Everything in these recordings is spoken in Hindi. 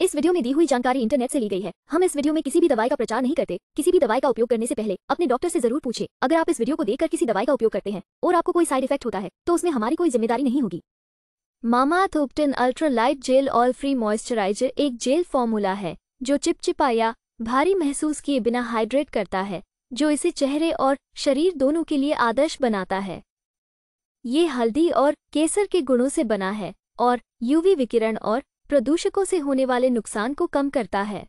इस वीडियो में दी हुई जानकारी इंटरनेट से ली गई है हम इस वीडियो में किसी भी दवाई का प्रचार नहीं करते किसी भी दवाई का उपयोग करने से पहले अपने डॉक्टर से जरूर पूछे अगर आप इस वीडियो को देखकर किसी दवाई का उपयोग करते हैं और आपको कोई साइड इफेक्ट होता है तो उसमें हमारी कोई जिम्मेदारी नहीं होगी मामा थोपटिन ultralight gel oil free moisturiser एक जेल फॉर्मूला है जो चिपचिपाया भारी महसूस किए बिना हाइड्रेट करता है जो इसे चेहरे और शरीर दोनों के लिए आदर्श बनाता है ये हल्दी और केसर के गुणों से बना है और यूवी विकिरण और प्रदूषकों से होने वाले नुकसान को कम करता है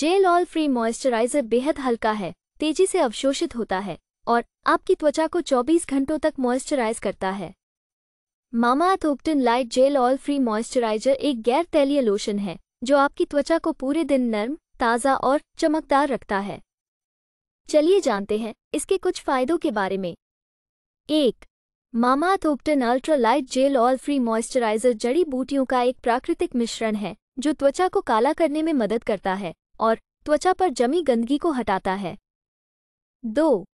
जेल ऑल फ्री मॉइस्चराइजर बेहद हल्का है तेजी से अवशोषित होता है और आपकी त्वचा को 24 घंटों तक मॉइस्चराइज करता है मामाअर्थ ओप्टन light gel all free moisturiser एक गैर तैलीय लोशन है जो आपकी त्वचा को पूरे दिन नर्म ताज़ा और चमकदार रखता है चलिए जानते हैं इसके कुछ फायदों के बारे में एक मामा ओप्टन ultra light gel all free moisturiser जड़ी बूटियों का एक प्राकृतिक मिश्रण है जो त्वचा को काला करने में मदद करता है और त्वचा पर जमी गंदगी को हटाता है दो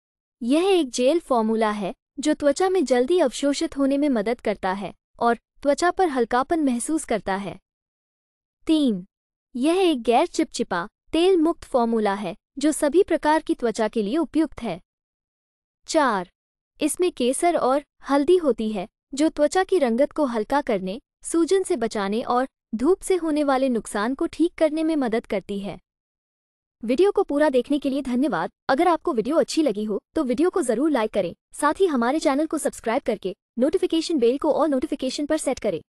यह एक जेल फॉर्मूला है जो त्वचा में जल्दी अवशोषित होने में मदद करता है और त्वचा पर हल्कापन महसूस करता है तीन यह एक गैर चिपचिपा तेल मुक्त फॉर्मूला है जो सभी प्रकार की त्वचा के लिए उपयुक्त है चार इसमें केसर और हल्दी होती है जो त्वचा की रंगत को हल्का करने सूजन से बचाने और धूप से होने वाले नुकसान को ठीक करने में मदद करती है वीडियो को पूरा देखने के लिए धन्यवाद अगर आपको वीडियो अच्छी लगी हो तो वीडियो को जरूर लाइक करें साथ ही हमारे चैनल को सब्सक्राइब करके नोटिफिकेशन बेल को और नोटिफिकेशन पर सेट करें